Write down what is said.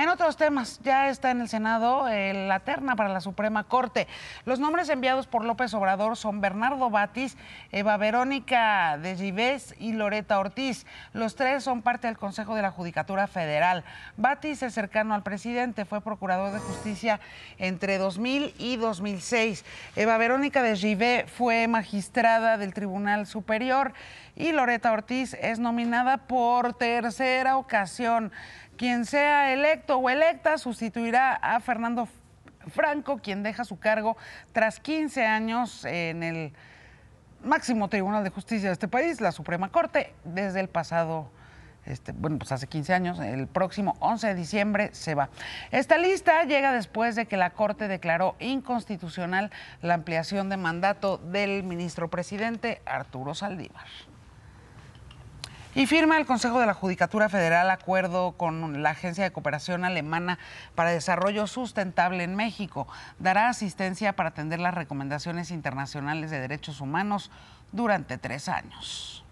En otros temas, ya está en el Senado eh, la terna para la Suprema Corte. Los nombres enviados por López Obrador son Bernardo Batis, Eva Verónica de Givés y Loreta Ortiz. Los tres son parte del Consejo de la Judicatura Federal. Batis es cercano al presidente, fue procurador de justicia entre 2000 y 2006. Eva Verónica de Givés fue magistrada del Tribunal Superior y Loreta Ortiz es nominada por tercera ocasión. Quien sea electo o electa sustituirá a Fernando Franco, quien deja su cargo tras 15 años en el máximo tribunal de justicia de este país, la Suprema Corte, desde el pasado este, bueno, pues hace 15 años, el próximo 11 de diciembre se va. Esta lista llega después de que la Corte declaró inconstitucional la ampliación de mandato del ministro presidente Arturo Saldívar. Y firma el Consejo de la Judicatura Federal acuerdo con la Agencia de Cooperación Alemana para Desarrollo Sustentable en México. Dará asistencia para atender las recomendaciones internacionales de derechos humanos durante tres años.